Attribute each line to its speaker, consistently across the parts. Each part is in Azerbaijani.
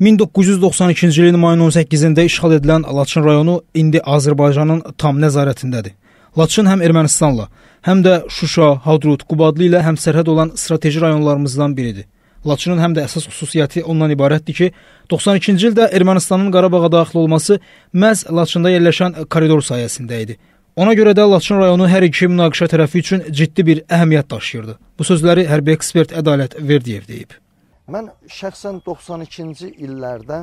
Speaker 1: 1992-ci ilin mayın 18-də işğal edilən Laçın rayonu indi Azərbaycanın tam nəzarətindədir. Laçın həm Ermənistanla, həm də Şuşa, Hadrut, Qubadlı ilə həmsərhəd olan strateji rayonlarımızdan biridir. Laçının həm də əsas xüsusiyyəti ondan ibarətdir ki, 92-ci ildə Ermənistanın Qarabağa daxil olması məhz Laçında yerləşən koridor sayəsində idi. Ona görə də Laçın rayonu hər iki münaqişə tərəfi üçün ciddi bir əhəmiyyət daşıyırdı. Bu sözləri hərbi ekspert Ədalət Verdiyev deyib.
Speaker 2: Mən şəxsən 92-ci illərdə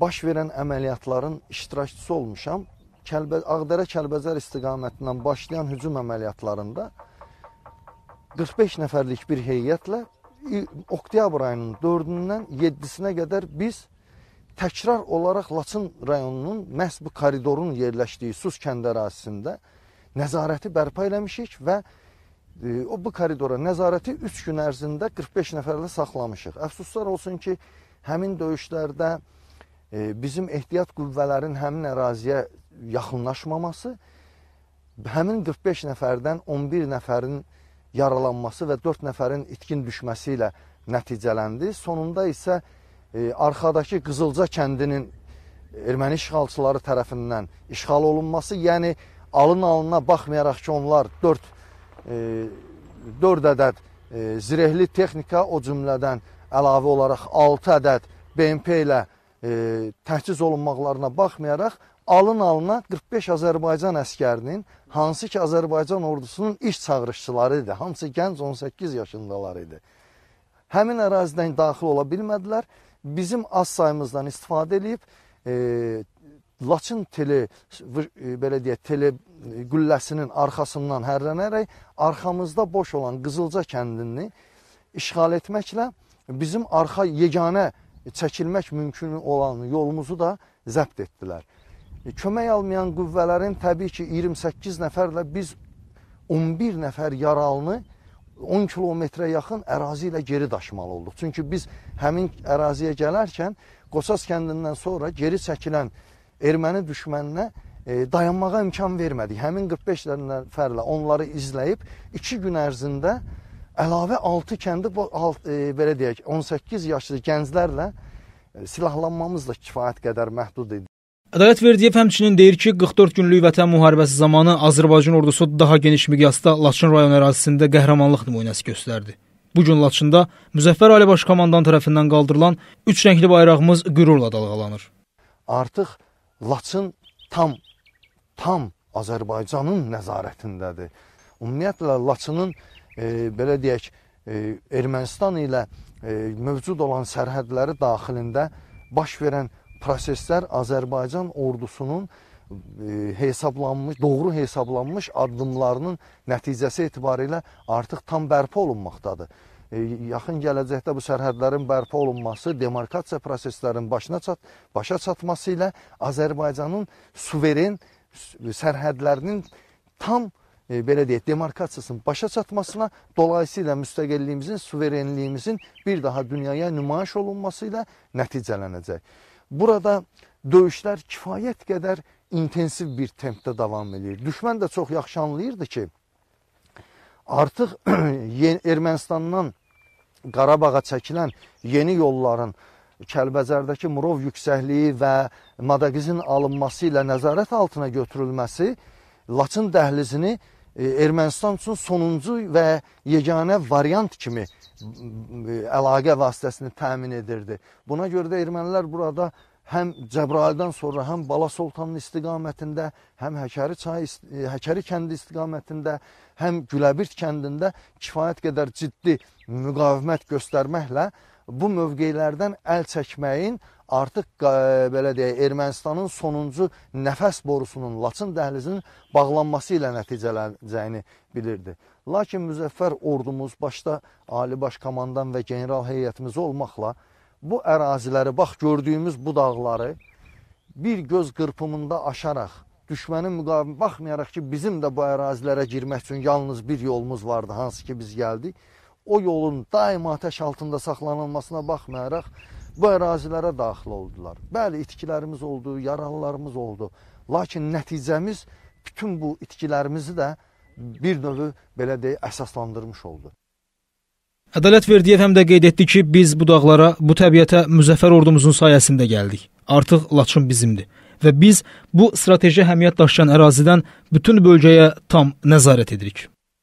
Speaker 2: baş verən əməliyyatların iştirakçısı olmuşam. Kəlbə, Ağdərə-Kəlbəzər istiqamətindən başlayan hücum əməliyyatlarında 45 nəfərlik bir heyətlə oktyabr ayının 4-dən 7-sinə qədər biz təkrar olaraq Laçın rayonunun məhz bu koridorun yerləşdiyi Sus kənd ərazisində nəzarəti bərpa eləmişik və o bu koridora nəzarəti 3 gün ərzində 45 nəfərlə saxlamışıq. Əfsuslar olsun ki, həmin döyüşlərdə e, bizim ehtiyat qüvvələrin həmin əraziyə yaxınlaşmaması, həmin 45 nəfərdən 11 nəfərin yaralanması və 4 nəfərin itkin düşməsi ilə nəticələndi. Sonunda isə e, arxadakı Qızılca kəndinin erməni işğalçıları tərəfindən işğal olunması, yəni alın alına baxmayaraq ki, onlar 4 4 ədəd e, zirehli texnika, o cümlədən əlavə olaraq 6 ədəd BMP ilə e, təhciz olunmaqlarına baxmayaraq, alın-alına 45 Azərbaycan əskərinin, hansı ki Azərbaycan ordusunun iş çağırışçıları idi, hamısı gənc 18 yaşındalar idi. Həmin ərazidən daxil ola bilmədilər, bizim az sayımızdan istifadə edib, Laçın teli, e, belə deyək, teli e, qülləsinin arxasından hərlənərək arxamızda boş olan Qızılca kəndini işğal etməklə bizim arxa yeganə çəkilmək mümkün olan yolumuzu da zəbt etdilər. E, kömək almayan qüvvələrin təbii ki 28 nəfərlə biz 11 nəfər yaralını 10 kilometrə yaxın ərazi ilə geri daşımalı olduq. Çünki biz həmin əraziyə gələrkən Qosas kəndindən sonra geri çəkilən erməni düşməninə e, dayanmağa imkan vermədik. Həmin 45 nəfərlə onları izləyib 2 gün ərzində əlavə 6 kəndi bu alt, e, belə deyək 18 yaşlı gənclərlə e, silahlanmamızla kifayət qədər məhdud idi.
Speaker 1: Ədalət Verdiyev həmçinin deyir ki, 44 günlük vətən müharibəsi zamanı Azərbaycan ordusu daha geniş miqyasda Laçın rayon ərazisində qəhrəmanlıq nümunəsi göstərdi. Bu gün Laçında Müzəffər Ali Baş Komandan tərəfindən qaldırılan üç
Speaker 2: rəngli bayrağımız qürurla dalğalanır. Artıq Laçın tam tam Azərbaycanın nəzarətindədir. Ümumiyyətlə Laçının e, belə deyək, e, Ermənistan ilə e, mövcud olan sərhədləri daxilində baş verən proseslər Azərbaycan ordusunun e, hesablanmış, doğru hesablanmış addımlarının nəticəsi etibarilə artıq tam bərpa olunmaqdadır. E, yaxın gələcəkdə bu sərhədlərin bərpa olunması, demarkasiya proseslərinin başına çat, başa çatması ilə Azərbaycanın suveren sərhədlərinin tam e, belə deyək, demarkasiyasının başa çatmasına, dolayısıyla müstəqilliyimizin, suverenliyimizin bir daha dünyaya nümayiş olunması ilə nəticələnəcək. Burada döyüşlər kifayət qədər intensiv bir tempdə davam edir. Düşmən də çox yaxşı anlayırdı ki, artıq Ermənistandan Qarabağa çəkilən yeni yolların Kəlbəzərdəki Murov yüksəkliyi və Madagizin alınması ilə nəzarət altına götürülməsi Laçın dəhlizini e, Ermənistan üçün sonuncu və yeganə variant kimi əlaqə vasitəsini təmin edirdi. Buna görə də ermənilər burada həm Cəbraildən sonra, həm Bala Sultanın istiqamətində, həm Həkəri, çay, e, Həkəri kəndi istiqamətində, həm Güləbirt kəndində kifayət qədər ciddi müqavimət göstərməklə bu mövqeylərdən əl çəkməyin artıq belə deyək Ermənistanın sonuncu nəfəs borusunun Laçın dəhlizinin bağlanması ilə nəticələnəcəyini bilirdi. Lakin müzəffər ordumuz başda Ali Baş Komandan və general heyətimiz olmaqla bu əraziləri, bax gördüyümüz bu dağları bir göz qırpımında aşaraq, düşmənin müqavimi baxmayaraq ki, bizim də bu ərazilərə girmək üçün yalnız bir yolumuz vardı, hansı ki biz gəldik. O yolun daima ateş altında saxlanılmasına baxmayaraq bu ərazilərə daxil oldular. Bəli, itkilərimiz oldu, yaralılarımız oldu. Lakin nəticəmiz bütün bu itkilərimizi də bir növü belə deyək əsaslandırmış oldu.
Speaker 1: Ədalət Verdiyev həm də qeyd etdi ki, biz bu dağlara, bu təbiətə müzəffər ordumuzun sayəsində gəldik. Artıq Laçın bizimdir və biz bu strateji əhəmiyyət daşıyan ərazidən bütün bölgəyə tam nəzarət edirik.